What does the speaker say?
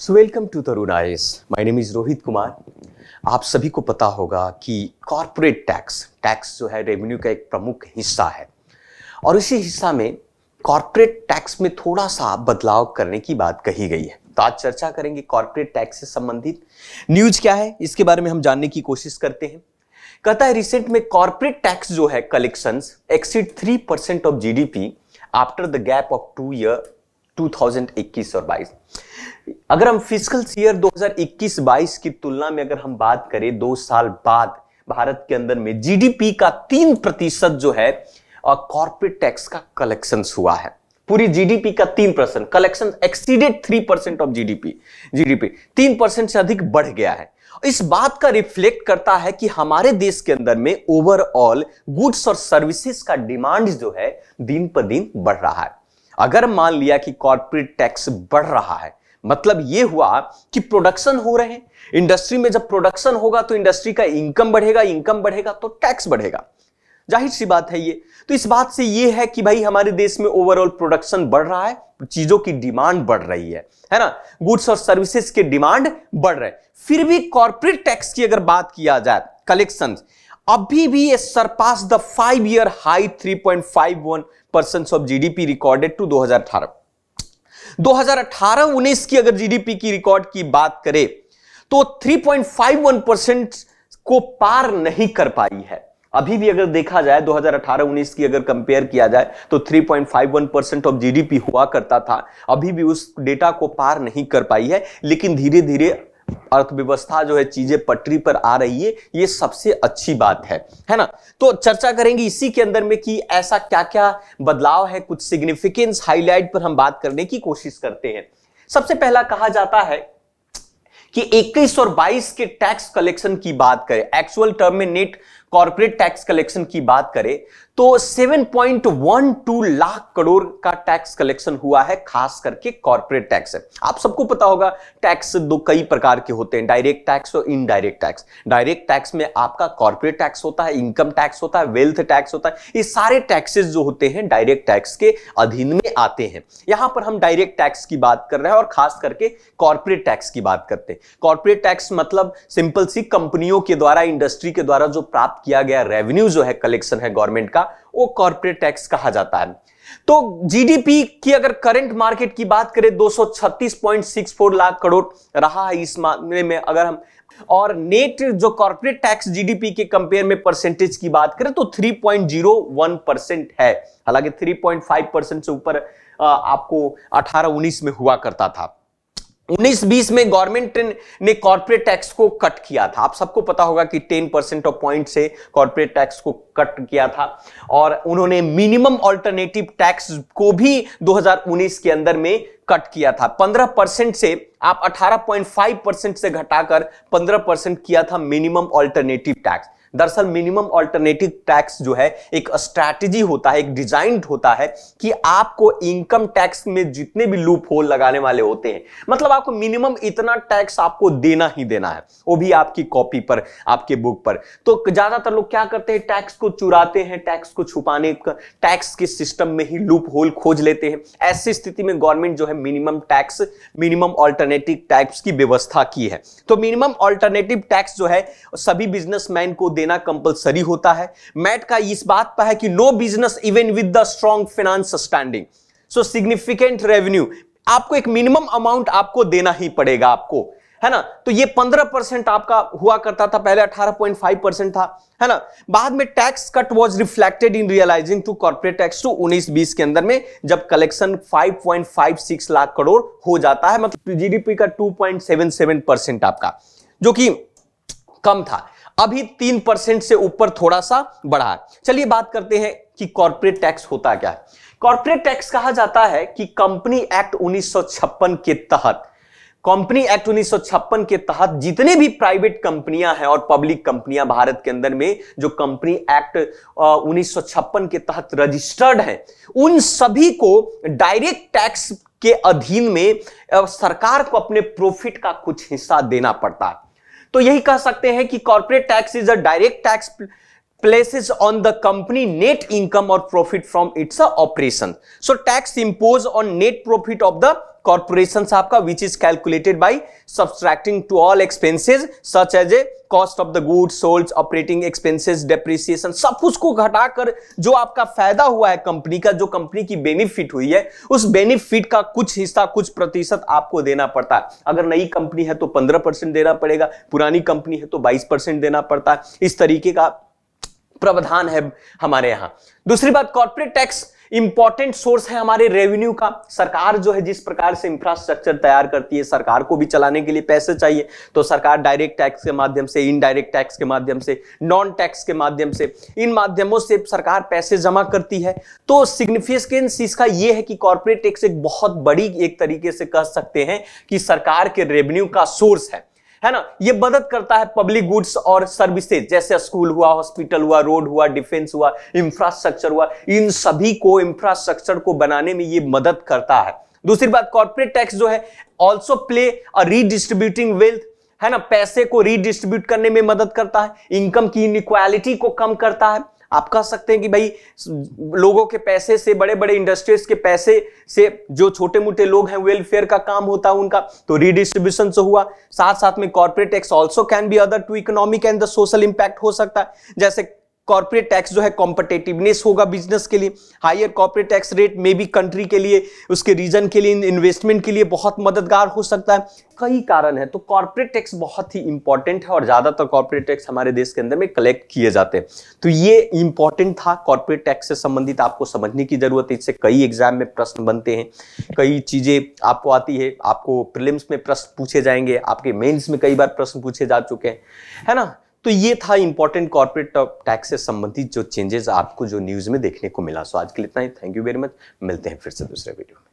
So welcome to Tarun I my name is Rohit Kumar आप सभी को पता होगा कि कॉरपोरेट टैक्स टैक्स जो है रेवेन्यू का एक प्रमुख हिस्सा है और इसी हिस्सा में कॉरपोरेट टैक्स में थोड़ा सा बदलाव करने की बात कही गई है तो आज चर्चा करेंगे कॉरपोरेट टैक्स से संबंधित न्यूज क्या है इसके बारे में हम जानने की कोशिश करते हैं कहता है रिसेंट में कॉरपोरेट टैक्स जो है collection exceed three percent of GDP after the gap of two year इक्कीस और बाईस अगर हम फिजिकल ईयर 2021-22 की तुलना में अगर हम बात करें दो साल बाद भारत के अंदर में जीडीपी का तीन प्रतिशत जो है कॉर्पोरेट टैक्स का कलेक्शन हुआ है पूरी जीडीपी का तीन percent collection exceeded three percent of GDP GDP तीन परसेंट से अधिक बढ़ गया है इस बात का रिफ्लेक्ट करता है कि हमारे देश के अंदर में ओवरऑल गुड्स और सर्विसेज का डिमांड जो है दिन पर दिन बढ़ रहा है अगर मान लिया कि कॉर्पोरेट टैक्स बढ़ रहा है मतलब ये हुआ कि प्रोडक्शन हो रहे हैं इंडस्ट्री में जब प्रोडक्शन होगा तो इंडस्ट्री का इनकम बढ़ेगा इनकम बढ़ेगा तो टैक्स बढ़ेगा जाहिर सी बात है ये तो इस बात से ये है कि भाई हमारे देश में ओवरऑल प्रोडक्शन बढ़ रहा है चीजों की डिमांड बढ़ रही है है ना गुड्स और सर्विसेज के डिमांड बढ़ रहे फिर भी कॉर्पोरेट टैक्स की अगर बात किया जाए कलेक्शन अभी भी ये surpass the five year high 3.51 percent of GDP recorded to 2018 2018-19 की अगर जीडीपी की रिकॉर्ड की बात करें तो 3.51 परसेंट को पार नहीं कर पाई है अभी भी अगर देखा जाए 2018-19 की अगर कंपेयर किया जाए तो 3.51 परसेंट ऑफ जीडीपी हुआ करता था अभी भी उस डेटा को पार नहीं कर पाई है लेकिन धीरे धीरे अर्थव्यवस्था जो है चीजें पटरी पर आ रही है ये सबसे अच्छी बात है है ना तो चर्चा करेंगे इसी के अंदर में कि ऐसा क्या क्या बदलाव है कुछ सिग्निफिकेंस हाईलाइट पर हम बात करने की कोशिश करते हैं सबसे पहला कहा जाता है कि 21 और 22 के टैक्स कलेक्शन की बात करें एक्चुअल टर्म में नेट कॉर्पोरेट टैक्स कलेक्शन की बात करें तो 7.12 लाख करोड़ का टैक्स कलेक्शन हुआ है खास करके कॉर्पोरेट टैक्स है आप सबको पता होगा टैक्स दो कई प्रकार के होते हैं डायरेक्ट टैक्स और इनडायरेक्ट टैक्स डायरेक्ट टैक्स में आपका कॉर्पोरेट टैक्स होता है इनकम टैक्स होता है वेल्थ टैक्स होता है ये सारे टैक्सेस जो होते हैं डायरेक्ट टैक्स के अधीन में आते हैं यहां पर हम डायरेक्ट टैक्स की बात कर रहे हैं और खास करके कॉर्पोरेट टैक्स की बात करते हैं कॉर्पोरेट टैक्स मतलब सिंपल सी कंपनियों के द्वारा इंडस्ट्री के द्वारा जो प्राप्त प्राप्त किया गया रेवेन्यू जो है कलेक्शन है गवर्नमेंट का वो कॉर्पोरेट टैक्स कहा जाता है तो जीडीपी की अगर करंट मार्केट की बात करें 236.64 लाख करोड़ रहा है इस मामले में अगर हम और नेट जो कॉर्पोरेट टैक्स जीडीपी के कंपेयर में परसेंटेज की बात करें तो 3.01 परसेंट है हालांकि 3.5 परसेंट से ऊपर आपको 18-19 में हुआ करता था 19-20 में गवर्नमेंट ने कॉर्पोरेट टैक्स को कट किया था आप सबको पता होगा कि टेन परसेंट ऑफ पॉइंट से कॉर्पोरेट टैक्स को कट किया था और उन्होंने मिनिमम ऑल्टरनेटिव टैक्स को भी 2019 के अंदर में कट किया था 15 परसेंट से आप 18.5 परसेंट से घटाकर 15 परसेंट किया था मिनिमम ऑल्टरनेटिव टैक्स दरअसल मिनिमम ऑल्टरनेटिव टैक्स जो है एक स्ट्रैटेजी होता है एक डिजाइंड होता है कि आपको इनकम टैक्स में जितने भी लूप होल लगाने वाले होते हैं मतलब आपको मिनिमम इतना टैक्स आपको देना ही देना है वो भी आपकी कॉपी पर आपके बुक पर तो ज्यादातर लोग क्या करते हैं टैक्स को चुराते हैं टैक्स को छुपाने का टैक्स के सिस्टम में ही लूप होल खोज लेते हैं ऐसी स्थिति में गवर्नमेंट जो है minimum tax minimum alternative tax की व्यवस्था की है तो मिनिमम ऑल्टरनेटिव टैक्स जो है सभी बिजनेसमैन को देना कंपलसरी होता है मैट का इस बात पर है कि no business even with the strong finance standing so significant revenue आपको एक मिनिमम अमाउंट आपको देना ही पड़ेगा आपको है ना तो ये 15 परसेंट आपका हुआ करता था पहले 18.5 परसेंट था है ना बाद में tax cut was reflected in realising to corporate tax to 19-20 के अंदर में जब कलेक्शन 5.56 लाख करोड़ हो जाता है मतलब जीडीपी का 2.77 परसेंट आपका जो कि कम था अभी तीन परसेंट से ऊपर थोड़ा सा बढ़ा है चलिए बात करते हैं कि कॉर्पोरेट टैक्स होता क्या है कॉर्पोरेट टैक्स कहा जाता है कि कंपनी एक्ट उन्नीस के तहत कंपनी एक्ट उन्नीस के तहत जितने भी प्राइवेट कंपनियां हैं और पब्लिक कंपनियां भारत के अंदर में जो कंपनी एक्ट उन्नीस के तहत रजिस्टर्ड हैं उन सभी को डायरेक्ट टैक्स के अधीन में सरकार को अपने प्रॉफिट का कुछ हिस्सा देना पड़ता है तो यही कह सकते हैं कि corporate tax is a direct tax places on the company net income or profit from its operation. So tax imposed on net profit of the corporation आपका which is calculated by subtracting to all expenses such as a cost of the good sold operating expenses depreciation सब कुछ को घटाकर जो आपका फायदा हुआ है कंपनी का जो कंपनी की बेनिफिट हुई है उस बेनिफिट का कुछ हिस्सा कुछ प्रतिशत आपको देना पड़ता है अगर नई कंपनी है तो पंद्रह परसेंट देना पड़ेगा पुरानी कंपनी है तो बाईस परसेंट देना पड़ता है इस तरीके का प्रावधान है हमारे यहां दूसरी बात कॉर्पोरेट टैक्स इंपॉर्टेंट सोर्स है हमारे रेवेन्यू का सरकार जो है जिस प्रकार से इंफ्रास्ट्रक्चर तैयार करती है सरकार को भी चलाने के लिए पैसे चाहिए तो सरकार डायरेक्ट टैक्स के माध्यम से इनडायरेक्ट टैक्स के माध्यम से नॉन टैक्स के माध्यम से इन माध्यमों से सरकार पैसे जमा करती है तो सिग्निफिकेंस इसका यह है कि कॉर्पोरेट टैक्स एक बहुत बड़ी एक तरीके से कह सकते हैं कि सरकार के रेवेन्यू का सोर्स है है ना ये मदद करता है पब्लिक गुड्स और सर्विसेज जैसे स्कूल हुआ हॉस्पिटल हुआ रोड हुआ डिफेंस हुआ इंफ्रास्ट्रक्चर हुआ इन सभी को इंफ्रास्ट्रक्चर को बनाने में ये मदद करता है दूसरी बात कॉर्पोरेट टैक्स जो है also play a redistributing wealth है ना पैसे को रीडिस्ट्रीब्यूट करने में मदद करता है इनकम की इनक्वालिटी को कम करता है आप कह सकते हैं कि भाई लोगों के पैसे से बड़े बड़े इंडस्ट्रीज के पैसे से जो छोटे मोटे लोग हैं वेलफेयर का काम होता है उनका तो रिडिस्ट्रीब्यूशन से हुआ साथ साथ में corporate tax also can be other to economic and the social impact हो सकता है जैसे कॉर्पोरेट टैक्स जो है कॉम्पिटेटिवनेस होगा बिजनेस के लिए higher corporate tax rate may be country के लिए उसके रीजन के लिए इन्वेस्टमेंट के लिए बहुत मददगार हो सकता है कई कारण है तो कॉर्पोरेट टैक्स बहुत ही इंपॉर्टेंट है और ज़्यादातर कॉर्पोरेट टैक्स हमारे देश के अंदर में कलेक्ट किए जाते हैं तो ये इंपॉर्टेंट था कॉर्पोरेट टैक्स से संबंधित आपको समझने की जरूरत है इससे कई एग्जाम में प्रश्न बनते हैं कई चीज़ें आपको आती है आपको प्रिलिम्स में प्रश्न पूछे जाएंगे आपके मेन्स में कई बार प्रश्न पूछे जा चुके हैं है ना तो ये था इंपॉर्टेंट कॉर्पोरेट टैक्स से संबंधित जो चेंजेस आपको जो न्यूज़ में देखने को मिला सो आज के लिए इतना ही थैंक यू वेरी मच मिलते हैं फिर से दूसरे वीडियो में